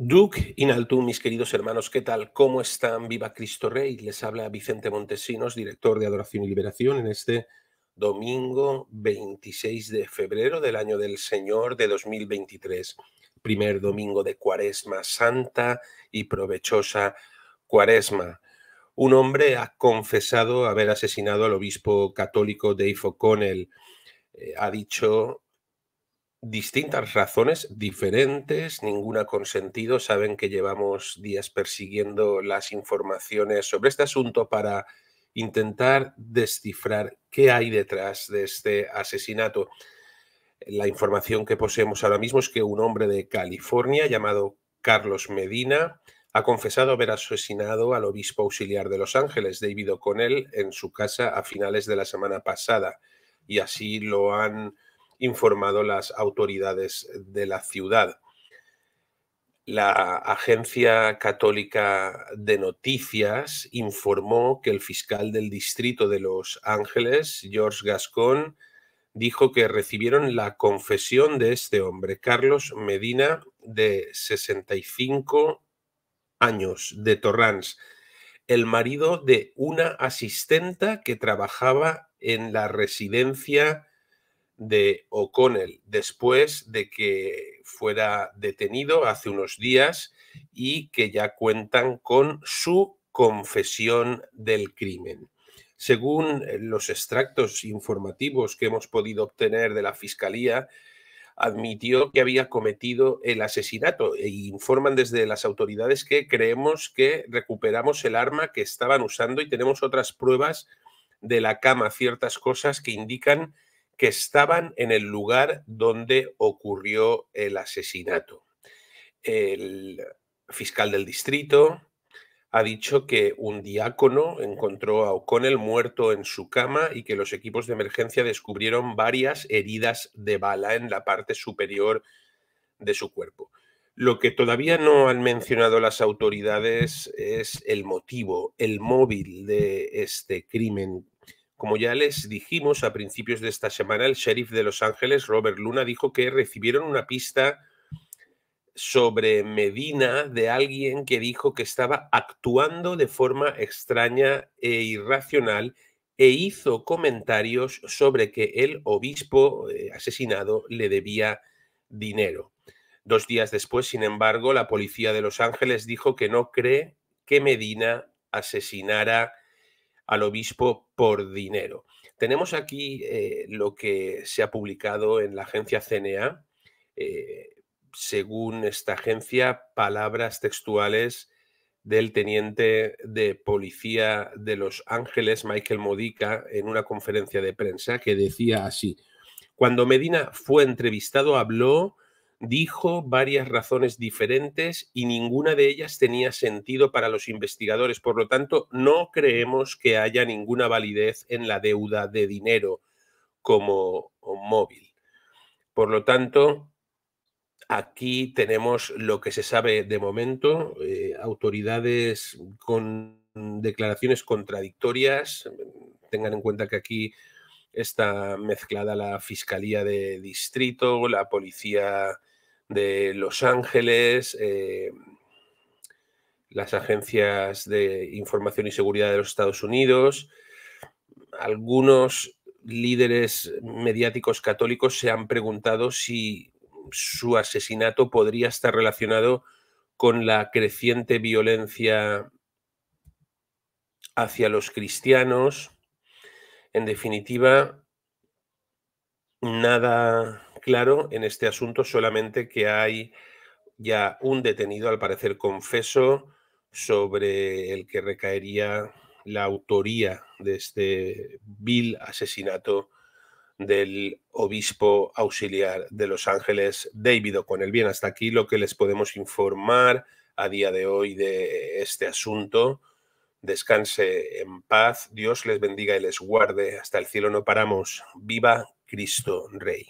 Duke Inaltú, mis queridos hermanos, ¿qué tal? ¿Cómo están? Viva Cristo Rey. Les habla Vicente Montesinos, director de Adoración y Liberación, en este domingo 26 de febrero del año del Señor de 2023, primer domingo de Cuaresma Santa y provechosa Cuaresma. Un hombre ha confesado haber asesinado al obispo católico Dave O'Connell. Eh, ha dicho distintas razones, diferentes, ninguna con sentido. Saben que llevamos días persiguiendo las informaciones sobre este asunto para intentar descifrar qué hay detrás de este asesinato. La información que poseemos ahora mismo es que un hombre de California llamado Carlos Medina ha confesado haber asesinado al obispo auxiliar de Los Ángeles, David O'Connell, en su casa a finales de la semana pasada. Y así lo han informado las autoridades de la ciudad. La agencia católica de noticias informó que el fiscal del distrito de Los Ángeles, George Gascon, dijo que recibieron la confesión de este hombre, Carlos Medina, de 65 años, de Torrance, el marido de una asistenta que trabajaba en la residencia de O'Connell después de que fuera detenido hace unos días y que ya cuentan con su confesión del crimen. Según eh, los extractos informativos que hemos podido obtener de la Fiscalía, admitió que había cometido el asesinato e informan desde las autoridades que creemos que recuperamos el arma que estaban usando y tenemos otras pruebas de la cama, ciertas cosas que indican que estaban en el lugar donde ocurrió el asesinato. El fiscal del distrito ha dicho que un diácono encontró a O'Connell muerto en su cama y que los equipos de emergencia descubrieron varias heridas de bala en la parte superior de su cuerpo. Lo que todavía no han mencionado las autoridades es el motivo, el móvil de este crimen, como ya les dijimos a principios de esta semana, el sheriff de Los Ángeles, Robert Luna, dijo que recibieron una pista sobre Medina de alguien que dijo que estaba actuando de forma extraña e irracional e hizo comentarios sobre que el obispo eh, asesinado le debía dinero. Dos días después, sin embargo, la policía de Los Ángeles dijo que no cree que Medina asesinara al obispo por dinero. Tenemos aquí eh, lo que se ha publicado en la agencia CNA. Eh, según esta agencia, palabras textuales del teniente de policía de Los Ángeles, Michael Modica, en una conferencia de prensa que decía así, cuando Medina fue entrevistado habló dijo varias razones diferentes y ninguna de ellas tenía sentido para los investigadores. Por lo tanto, no creemos que haya ninguna validez en la deuda de dinero como móvil. Por lo tanto, aquí tenemos lo que se sabe de momento, eh, autoridades con declaraciones contradictorias. Tengan en cuenta que aquí está mezclada la Fiscalía de Distrito, la Policía de Los Ángeles, eh, las agencias de información y seguridad de los Estados Unidos, algunos líderes mediáticos católicos se han preguntado si su asesinato podría estar relacionado con la creciente violencia hacia los cristianos. En definitiva, nada claro en este asunto, solamente que hay ya un detenido, al parecer confeso, sobre el que recaería la autoría de este vil asesinato del obispo auxiliar de Los Ángeles, David el Bien, hasta aquí lo que les podemos informar a día de hoy de este asunto. Descanse en paz, Dios les bendiga y les guarde. Hasta el cielo no paramos. Viva Cristo Rey.